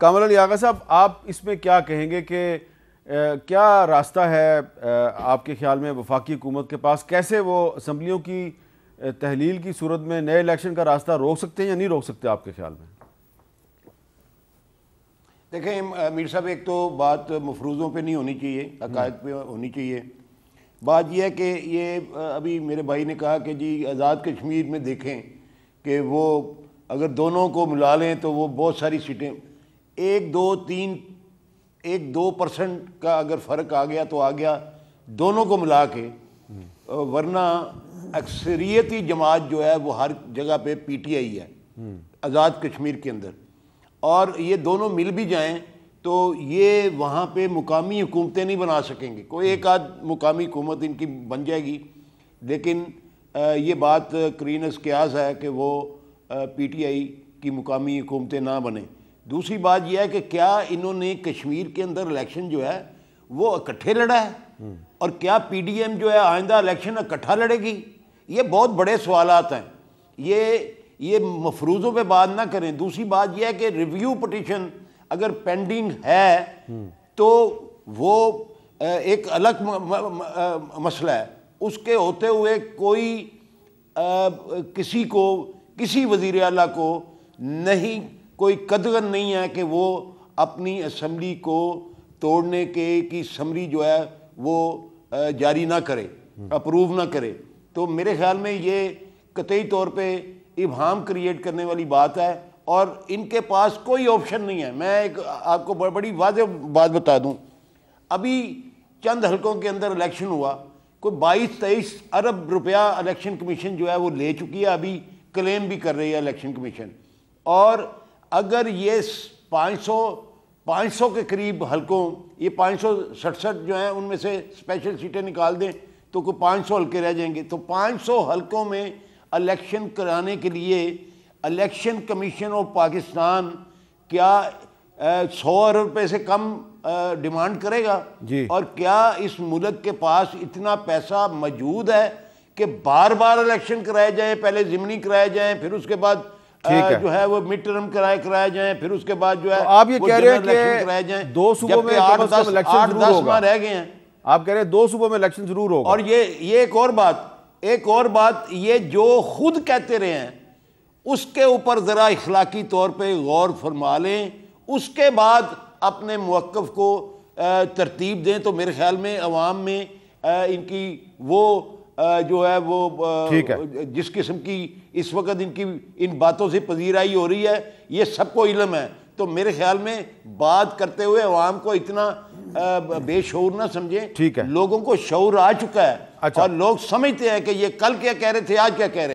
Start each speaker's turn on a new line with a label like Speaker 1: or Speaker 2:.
Speaker 1: कामल अली आगा साहब आप इसमें क्या कहेंगे कि क्या रास्ता है आपके ख्याल में वफाकी हुकूमत के पास कैसे वो असम्बलियों की तहलील की सूरत में नए इलेक्शन का रास्ता रोक सकते हैं या नहीं रोक सकते आपके ख्याल में देखें मीर साहब एक तो बात मफरूज़ों पे नहीं होनी चाहिए अकायद पे होनी चाहिए बात यह है कि ये अभी मेरे भाई ने कहा कि जी आज़ाद कश्मीर में देखें कि वो अगर दोनों को मिला लें तो वो बहुत सारी सीटें एक दो तीन एक दो परसेंट का अगर फ़र्क आ गया तो आ गया दोनों को मिला के वरना अक्सरियती जमात जो है वो हर जगह पे पीटीआई है आज़ाद कश्मीर के अंदर और ये दोनों मिल भी जाएं तो ये वहाँ पे मुकामी हुकूमतें नहीं बना सकेंगे कोई एक आध मुकामी हुकूमत इनकी बन जाएगी लेकिन ये बात करीनस क्याज है कि वो पीटीआई की मुकामी हुकूमतें ना बने दूसरी बात यह है कि क्या इन्होंने कश्मीर के अंदर इलेक्शन जो है वो इकट्ठे लड़ा है हम्म। और क्या पीडीएम जो है आइंदा इलेक्शन इकट्ठा लड़ेगी ये बहुत बड़े सवाल हैं ये ये मफरूजों पे बात ना करें दूसरी बात यह है कि रिव्यू पटिशन अगर पेंडिंग है हम्म। तो वो एक अलग मसला है उसके होते हुए कोई आ, किसी को किसी वजीर अला को नहीं कोई कदगन नहीं है कि वो अपनी असम्बली को तोड़ने के की समरी जो है वो जारी ना करे अप्रूव हम्म। ना करे तो मेरे ख्याल में ये कतई तौर पे इबहम क्रिएट करने वाली बात है और इनके पास कोई ऑप्शन नहीं है मैं एक आपको बड़ बड़ी वाज बात बता दूं अभी चंद हलकों के अंदर इलेक्शन हुआ कोई बाईस तेईस अरब रुपया इलेक्शन कमीशन जो है वो ले चुकी है अभी क्लेम भी कर रही है इलेक्शन कमीशन और अगर ये 500 500 के करीब हलकों ये पाँच सौ सड़सठ जो हैं उनमें से स्पेशल सीटें निकाल दें तो कोई 500 हल्के रह जाएंगे तो 500 हलकों में इलेक्शन कराने के लिए इलेक्शन कमीशन ऑफ पाकिस्तान क्या सौ अरब रुपये से कम डिमांड करेगा जी और क्या इस मुल्क के पास इतना पैसा मौजूद है कि बार बार इलेक्शन कराए जाएँ पहले ज़िमनी कराए जाएँ फिर उसके बाद जो है वो मिड टर्म कराए कराए जाए फिर उसके बाद जो है तो आप ये कह रहे हैं कराए दो सूबों में आठ दस आठ दस माह रह गए हैं आप कह रहे हैं दो सूबों में इलेक्शन जरूर होगा और ये ये एक और बात एक और बात ये जो खुद कहते रहे हैं उसके ऊपर ज़रा इखलाकी तौर पर गौर फरमा लें उसके बाद अपने मौक़ को तरतीब दें तो मेरे ख्याल में अवाम में इनकी वो जो है वो ठीक है जिस किस्म की इस वक्त इनकी इन बातों से पजीराई हो रही है ये सबको इलम है तो मेरे ख्याल में बात करते हुए आवाम को इतना बेशर ना समझें ठीक है लोगों को शौर आ चुका है अच्छा। और लोग समझते हैं कि ये कल क्या कह रहे थे आज क्या कह रहे हैं